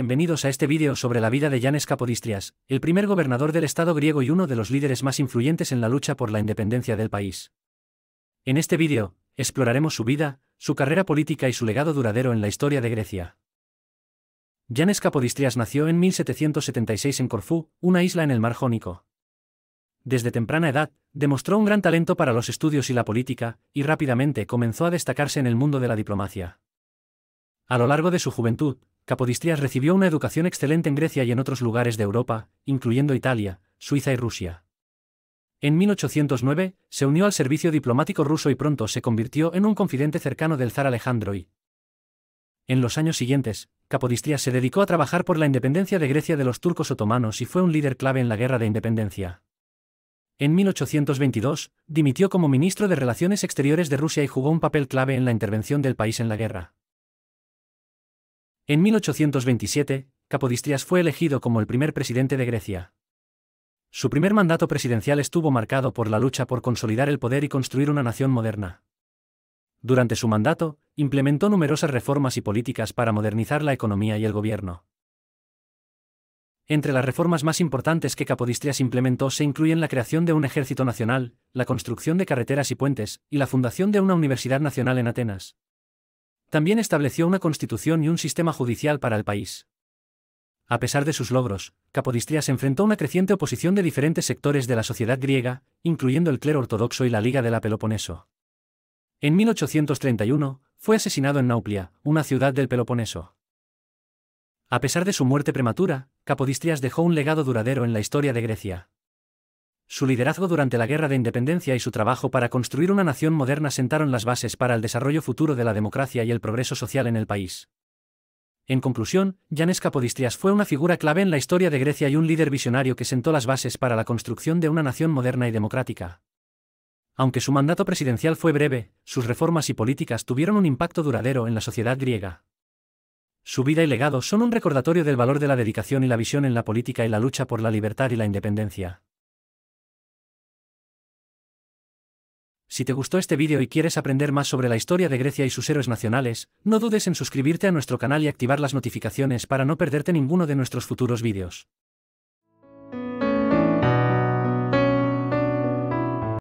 bienvenidos a este vídeo sobre la vida de Yanes Kapodistrias, el primer gobernador del estado griego y uno de los líderes más influyentes en la lucha por la independencia del país. En este vídeo, exploraremos su vida, su carrera política y su legado duradero en la historia de Grecia. Yanes Kapodistrias nació en 1776 en Corfú, una isla en el mar Jónico. Desde temprana edad, demostró un gran talento para los estudios y la política, y rápidamente comenzó a destacarse en el mundo de la diplomacia. A lo largo de su juventud, Capodistrias recibió una educación excelente en Grecia y en otros lugares de Europa, incluyendo Italia, Suiza y Rusia. En 1809, se unió al servicio diplomático ruso y pronto se convirtió en un confidente cercano del zar Alejandro I. En los años siguientes, Capodistrias se dedicó a trabajar por la independencia de Grecia de los turcos otomanos y fue un líder clave en la Guerra de Independencia. En 1822, dimitió como ministro de Relaciones Exteriores de Rusia y jugó un papel clave en la intervención del país en la guerra. En 1827, Capodistrias fue elegido como el primer presidente de Grecia. Su primer mandato presidencial estuvo marcado por la lucha por consolidar el poder y construir una nación moderna. Durante su mandato, implementó numerosas reformas y políticas para modernizar la economía y el gobierno. Entre las reformas más importantes que Capodistrias implementó se incluyen la creación de un ejército nacional, la construcción de carreteras y puentes, y la fundación de una universidad nacional en Atenas. También estableció una constitución y un sistema judicial para el país. A pesar de sus logros, Capodistrias enfrentó una creciente oposición de diferentes sectores de la sociedad griega, incluyendo el clero ortodoxo y la Liga de la Peloponeso. En 1831, fue asesinado en Nauplia, una ciudad del Peloponeso. A pesar de su muerte prematura, Capodistrias dejó un legado duradero en la historia de Grecia. Su liderazgo durante la Guerra de Independencia y su trabajo para construir una nación moderna sentaron las bases para el desarrollo futuro de la democracia y el progreso social en el país. En conclusión, Yanes Kapodistrias fue una figura clave en la historia de Grecia y un líder visionario que sentó las bases para la construcción de una nación moderna y democrática. Aunque su mandato presidencial fue breve, sus reformas y políticas tuvieron un impacto duradero en la sociedad griega. Su vida y legado son un recordatorio del valor de la dedicación y la visión en la política y la lucha por la libertad y la independencia. Si te gustó este vídeo y quieres aprender más sobre la historia de Grecia y sus héroes nacionales, no dudes en suscribirte a nuestro canal y activar las notificaciones para no perderte ninguno de nuestros futuros vídeos.